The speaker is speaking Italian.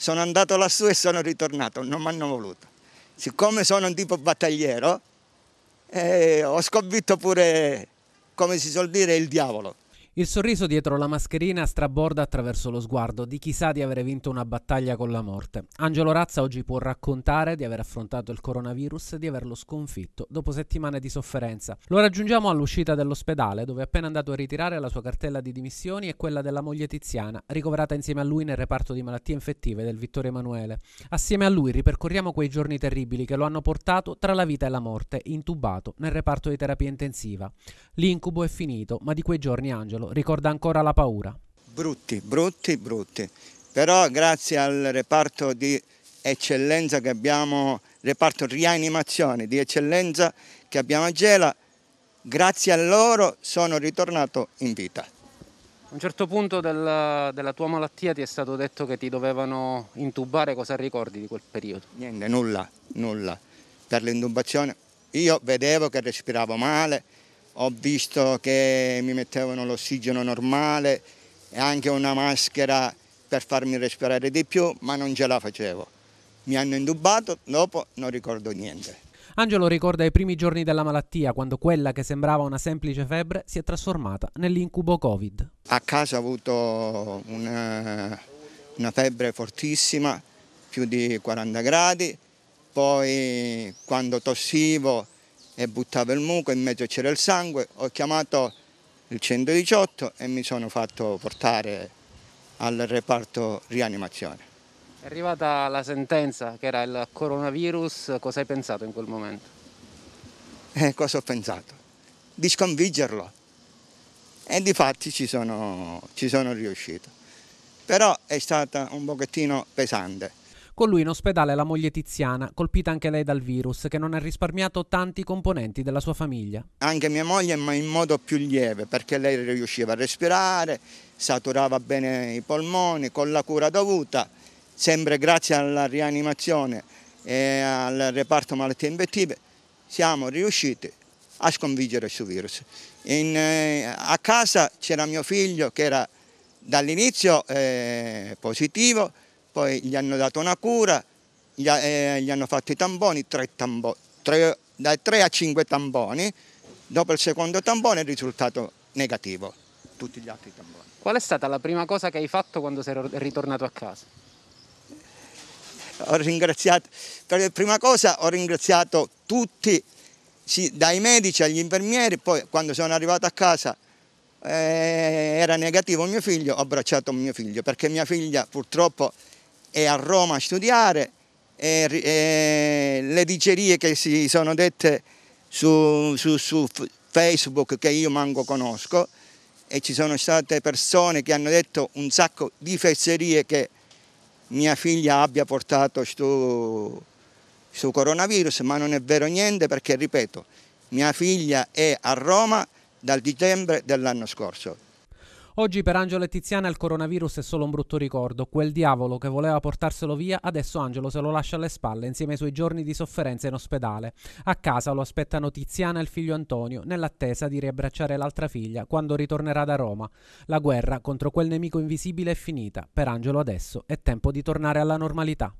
sono andato lassù e sono ritornato, non mi hanno voluto. Siccome sono un tipo battagliero, eh, ho sconfitto pure, come si suol dire, il diavolo. Il sorriso dietro la mascherina straborda attraverso lo sguardo di chi sa di aver vinto una battaglia con la morte. Angelo Razza oggi può raccontare di aver affrontato il coronavirus e di averlo sconfitto dopo settimane di sofferenza. Lo raggiungiamo all'uscita dell'ospedale dove è appena andato a ritirare la sua cartella di dimissioni e quella della moglie Tiziana, ricoverata insieme a lui nel reparto di malattie infettive del Vittorio Emanuele. Assieme a lui ripercorriamo quei giorni terribili che lo hanno portato tra la vita e la morte, intubato nel reparto di terapia intensiva. L'incubo è finito, ma di quei giorni Angelo ricorda ancora la paura. Brutti, brutti, brutti. Però grazie al reparto di eccellenza che abbiamo, reparto rianimazione di eccellenza che abbiamo a Gela, grazie a loro sono ritornato in vita. A un certo punto del, della tua malattia ti è stato detto che ti dovevano intubare, cosa ricordi di quel periodo? Niente, nulla, nulla. Per l'intubazione io vedevo che respiravo male, ho visto che mi mettevano l'ossigeno normale e anche una maschera per farmi respirare di più, ma non ce la facevo. Mi hanno indubato, dopo non ricordo niente. Angelo ricorda i primi giorni della malattia, quando quella che sembrava una semplice febbre si è trasformata nell'incubo Covid. A casa ho avuto una, eh, una febbre fortissima, più di 40 gradi, poi quando tossivo e buttava il muco, in mezzo c'era il sangue, ho chiamato il 118 e mi sono fatto portare al reparto rianimazione. È arrivata la sentenza che era il coronavirus, cosa hai pensato in quel momento? Eh, cosa ho pensato? Di sconfiggerlo. E di fatti ci sono, ci sono riuscito. Però è stata un pochettino pesante con lui in ospedale la moglie Tiziana, colpita anche lei dal virus, che non ha risparmiato tanti componenti della sua famiglia. Anche mia moglie, ma in modo più lieve, perché lei riusciva a respirare, saturava bene i polmoni, con la cura dovuta, sempre grazie alla rianimazione e al reparto malattie infettive, siamo riusciti a sconfiggere questo virus. In, eh, a casa c'era mio figlio che era dall'inizio eh, positivo, poi gli hanno dato una cura, gli, eh, gli hanno fatto i tamboni, tre tambo, tre, da 3 a 5 tamboni, dopo il secondo tambone il risultato negativo, tutti gli altri tamboni. Qual è stata la prima cosa che hai fatto quando sei ritornato a casa? Ho ringraziato, per prima cosa ho ringraziato tutti, sì, dai medici agli infermieri, poi quando sono arrivato a casa eh, era negativo mio figlio, ho abbracciato mio figlio, perché mia figlia purtroppo e a Roma a studiare e, e le dicerie che si sono dette su, su, su Facebook che io manco conosco e ci sono state persone che hanno detto un sacco di fesserie che mia figlia abbia portato su, sto coronavirus, ma non è vero niente perché, ripeto, mia figlia è a Roma dal dicembre dell'anno scorso. Oggi per Angelo e Tiziana il coronavirus è solo un brutto ricordo. Quel diavolo che voleva portarselo via, adesso Angelo se lo lascia alle spalle insieme ai suoi giorni di sofferenza in ospedale. A casa lo aspettano Tiziana e il figlio Antonio, nell'attesa di riabbracciare l'altra figlia quando ritornerà da Roma. La guerra contro quel nemico invisibile è finita. Per Angelo adesso è tempo di tornare alla normalità.